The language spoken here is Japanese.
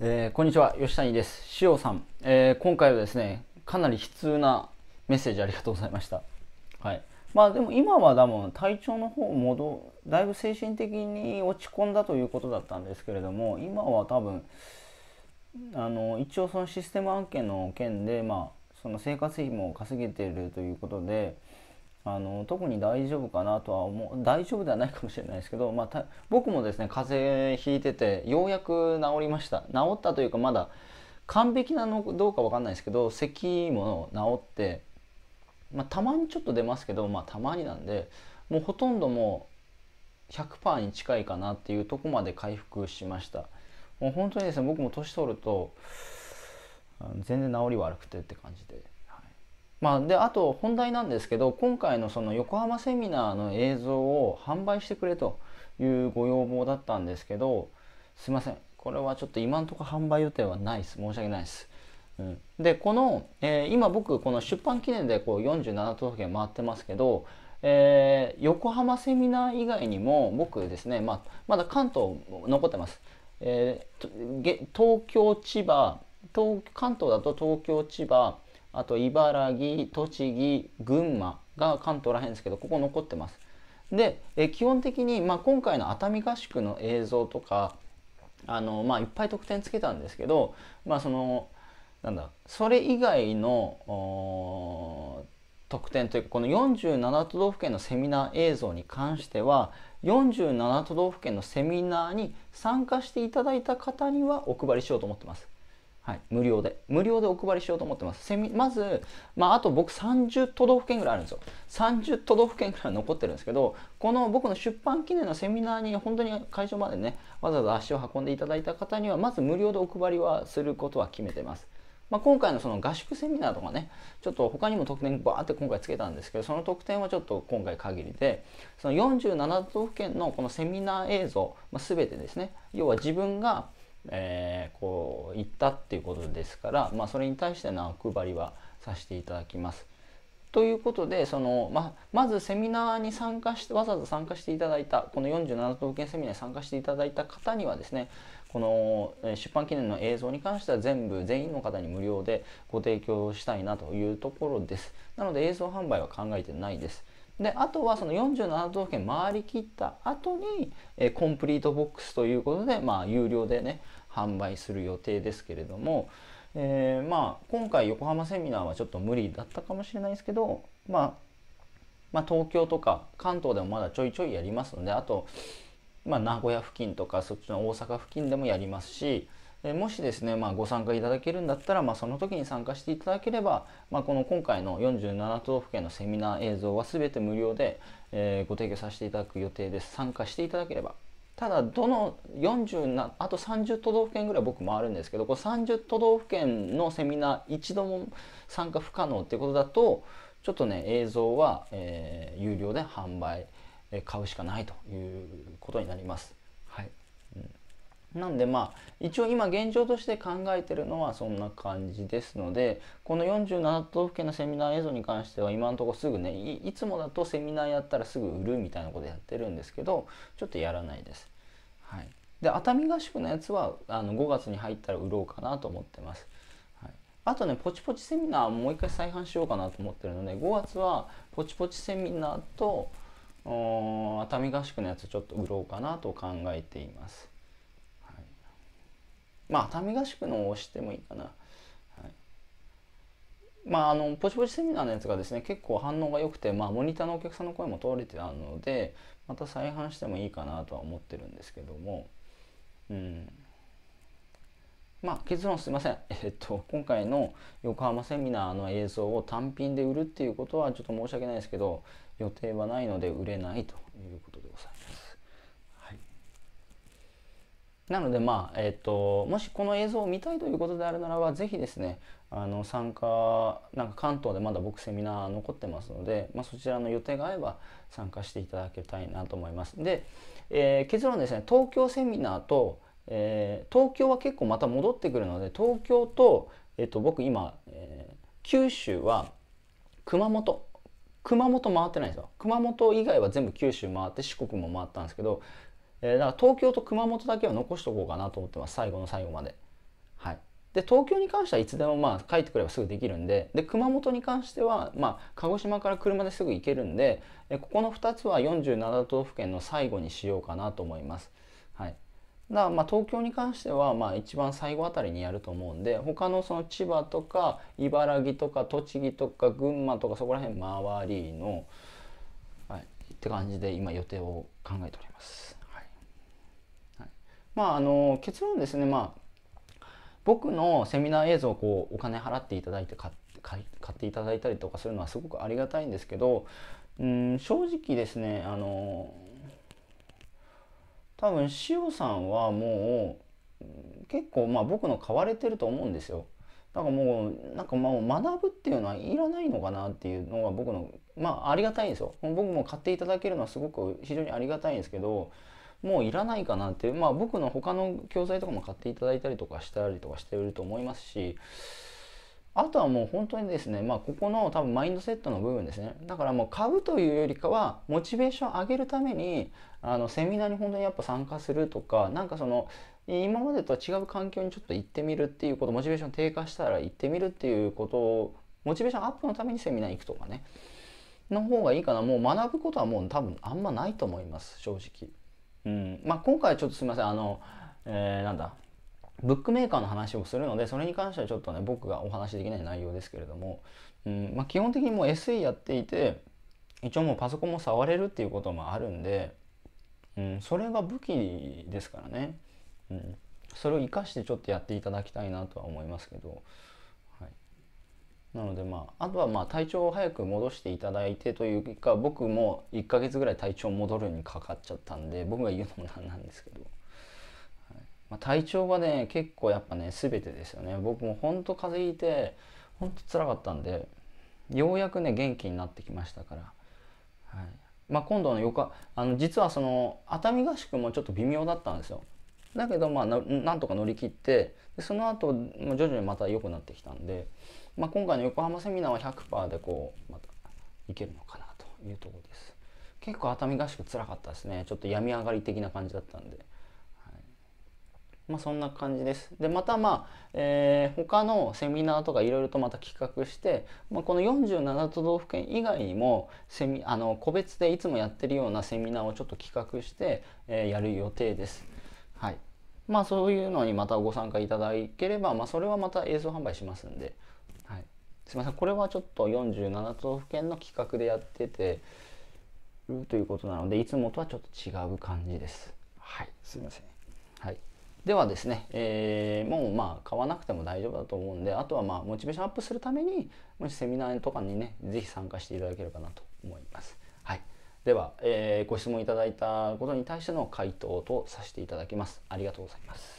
えー、こんにちは吉谷です塩さん、えー、今回はですねかなり悲痛なメッセージありがとうございましたはいまあでも今はだもん体調の方戻だいぶ精神的に落ち込んだということだったんですけれども今は多分あの一応そのシステム案件の件でまあその生活費も稼げているということであの特に大丈夫かなとは思う大丈夫ではないかもしれないですけど、まあ、僕もですね風邪ひいててようやく治りました治ったというかまだ完璧なのどうか分かんないですけど咳も治って、まあ、たまにちょっと出ますけど、まあ、たまになんでもうほとんどもう100%に近いかなっていうとこまで回復しましたもう本当にですね僕も年取ると全然治り悪くてって感じで。まあ、であと本題なんですけど今回のその横浜セミナーの映像を販売してくれというご要望だったんですけどすいませんこれはちょっと今のところ販売予定はないです申し訳ないです。うん、でこの、えー、今僕この出版記念でこう47都道府県回ってますけど、えー、横浜セミナー以外にも僕ですね、まあ、まだ関東残ってます、えー、東京千葉東関東だと東京千葉あと茨城栃木群馬が関東らへんですけどここ残ってます。で、え基本的に、まあ、今回の熱海合宿の映像とかあの、まあ、いっぱい得点つけたんですけど、まあ、そのなんだそれ以外の得点というかこの47都道府県のセミナー映像に関しては47都道府県のセミナーに参加していただいた方にはお配りしようと思ってます。はい、無料で無料でお配りしようと思ってますまず、まあ、あと僕30都道府県ぐらいあるんですよ30都道府県ぐらい残ってるんですけどこの僕の出版記念のセミナーに本当に会場までねわざわざ足を運んでいただいた方にはまず無料でお配りはすることは決めてますまあ、今回のその合宿セミナーとかねちょっと他にも特典バーって今回つけたんですけどその特典はちょっと今回限りでその47都道府県のこのセミナー映像、まあ、全てですね要は自分がえー、こう言ったっていうことですから、まあ、それに対しての配りはさせていただきます。ということでそのままずセミナーに参加してわざわざ参加していただいたこの47都道府県セミナーに参加していただいた方にはですねこの出版記念の映像に関しては全部全員の方に無料でご提供したいなというところですなので映像販売は考えてないですであとはその47都道府県回りきった後に、えー、コンプリートボックスということで、まあ、有料でね販売する予定ですけれども、えー、まあ今回横浜セミナーはちょっと無理だったかもしれないですけど、まあ、まあ、東京とか関東でもまだちょいちょいやりますのであと、まあ、名古屋付近とかそっちの大阪付近でもやりますしえもしですね、まあ、ご参加いただけるんだったら、まあ、その時に参加していただければ、まあ、この今回の47都道府県のセミナー映像は全て無料で、えー、ご提供させていただく予定です参加していただければただどの40なあと30都道府県ぐらい僕回るんですけどこれ30都道府県のセミナー一度も参加不可能ってことだとちょっとね映像は、えー、有料で販売、え買うしかないということになります。なんでまあ一応今現状として考えてるのはそんな感じですのでこの47都道府県のセミナー映像に関しては今のところすぐねいつもだとセミナーやったらすぐ売るみたいなことやってるんですけどちょっとやらないです。はい、で熱海合宿のやつはあの5月に入ったら売ろうかなと思ってます。はい、あとねポチポチセミナーもう一回再販しようかなと思ってるので5月はポチポチセミナーと熱海合宿のやつちょっと売ろうかなと考えています。まあ熱海合宿のを押してもいいかな、はい、まああのポチポチセミナーのやつがですね結構反応が良くて、まあ、モニターのお客さんの声も通れてたのでまた再販してもいいかなとは思ってるんですけどもうんまあ、結論すいません、えっと、今回の横浜セミナーの映像を単品で売るっていうことはちょっと申し訳ないですけど予定はないので売れないということでございます。なので、まあえっと、もしこの映像を見たいということであるならば是非ですねあの参加なんか関東でまだ僕セミナー残ってますので、まあ、そちらの予定があれば参加していただきたいなと思います。で、えー、結論ですね東京セミナーと、えー、東京は結構また戻ってくるので東京と,、えっと、と僕今、えー、九州は熊本熊本回ってないんですよ熊本以外は全部九州回って四国も回ったんですけどえー、だから東京と熊本だけは残しとこうかなと思ってます最後の最後まで。はい、で東京に関してはいつでもまあ帰ってくればすぐできるんでで熊本に関しては、まあ、鹿児島から車ですぐ行けるんでえここの2つは47都道府県の最後にしようかなと思います。はいだからまあ東京に関してはまあ一番最後あたりにやると思うんで他のその千葉とか茨城とか栃木とか群馬とかそこら辺周りの、はい、って感じで今予定を考えております。まああの結論ですねまあ僕のセミナー映像をこうお金払っていただいて買っていただいたりとかするのはすごくありがたいんですけどうん正直ですねあの多分塩さんはもう結構まあ僕の買われてると思うんですよ。だからもうなんかもう学ぶっていうのはいらないのかなっていうのが僕のまあありがたいんですよ。僕も買っていただけるのはすごく非常にありがたいんですけどもういらないかなって、まあ、僕の他の教材とかも買っていただいたりとかしたりとかしてると思いますしあとはもう本当にですね、まあ、ここの多分マインドセットの部分ですねだからもう買うというよりかはモチベーション上げるためにあのセミナーに本当にやっぱ参加するとかなんかその今までとは違う環境にちょっと行ってみるっていうことモチベーション低下したら行ってみるっていうことをモチベーションアップのためにセミナー行くとかねの方がいいかなもう学ぶことはもう多分あんまないと思います正直。うんまあ、今回ちょっとすみませんあの、えー、なんだブックメーカーの話をするのでそれに関してはちょっとね僕がお話しできない内容ですけれども、うんまあ、基本的にもう SE やっていて一応もうパソコンも触れるっていうこともあるんで、うん、それが武器ですからね、うん、それを生かしてちょっとやっていただきたいなとは思いますけど、なのでまああとはまあ体調を早く戻していただいてというか僕も1ヶ月ぐらい体調戻るにかかっちゃったんで僕が言うのもなんなんですけど、はいまあ、体調がね結構やっぱね全てですよね僕もほんと風邪ひいてほんとつらかったんでようやくね元気になってきましたから、はいまあ、今度のよかあの実はその熱海合宿もちょっと微妙だったんですよだけどまあなんとか乗り切ってでその後徐々にまた良くなってきたんで、まあ、今回の横浜セミナーは100%でこうまたいけるのかなというところです結構熱海合宿つらかったですねちょっと病み上がり的な感じだったんで、はい、まあそんな感じですでまたまあ、えー、他のセミナーとかいろいろとまた企画して、まあ、この47都道府県以外にもセミあの個別でいつもやってるようなセミナーをちょっと企画して、えー、やる予定ですはいまあそういうのにまたご参加いただければ、まあ、それはまた映像販売しますんで、はい、すいませんこれはちょっと47都道府県の企画でやっててるということなのでいつもとはちょっと違う感じですはいすいません、はい、ではですね、えー、もうまあ買わなくても大丈夫だと思うんであとはまあモチベーションアップするためにもしセミナーとかにね是非参加していただければなと思いますでは、えー、ご質問いただいたことに対しての回答とさせていただきます。ありがとうございます。